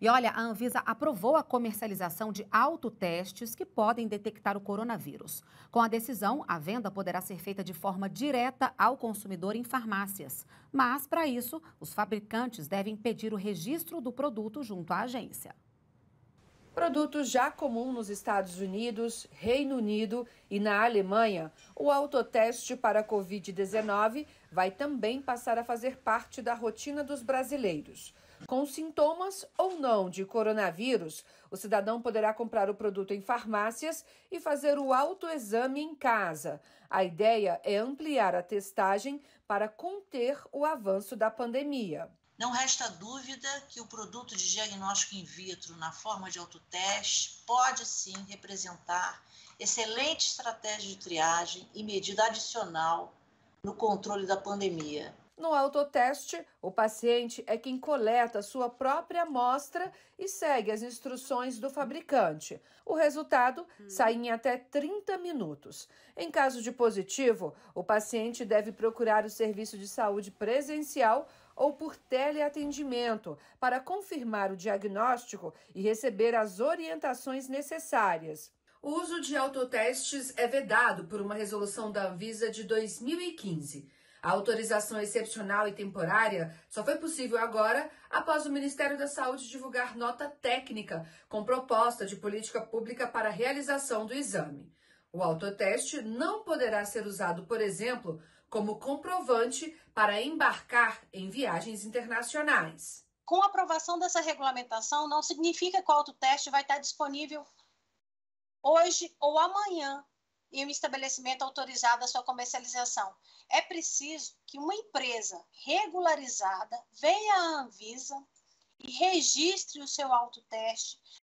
E olha, a Anvisa aprovou a comercialização de autotestes que podem detectar o coronavírus. Com a decisão, a venda poderá ser feita de forma direta ao consumidor em farmácias. Mas, para isso, os fabricantes devem pedir o registro do produto junto à agência. Produto já comum nos Estados Unidos, Reino Unido e na Alemanha, o autoteste para Covid-19 vai também passar a fazer parte da rotina dos brasileiros. Com sintomas ou não de coronavírus, o cidadão poderá comprar o produto em farmácias e fazer o autoexame em casa. A ideia é ampliar a testagem para conter o avanço da pandemia. Não resta dúvida que o produto de diagnóstico in vitro na forma de autoteste pode sim representar excelente estratégia de triagem e medida adicional no controle da pandemia. No autoteste, o paciente é quem coleta sua própria amostra e segue as instruções do fabricante. O resultado sai em até 30 minutos. Em caso de positivo, o paciente deve procurar o serviço de saúde presencial ou por teleatendimento para confirmar o diagnóstico e receber as orientações necessárias. O uso de autotestes é vedado por uma resolução da Anvisa de 2015. A autorização excepcional e temporária só foi possível agora após o Ministério da Saúde divulgar nota técnica com proposta de política pública para a realização do exame. O autoteste não poderá ser usado, por exemplo, como comprovante para embarcar em viagens internacionais. Com a aprovação dessa regulamentação, não significa que o autoteste vai estar disponível hoje ou amanhã em um estabelecimento autorizado à sua comercialização. É preciso que uma empresa regularizada venha à Anvisa e registre o seu autoteste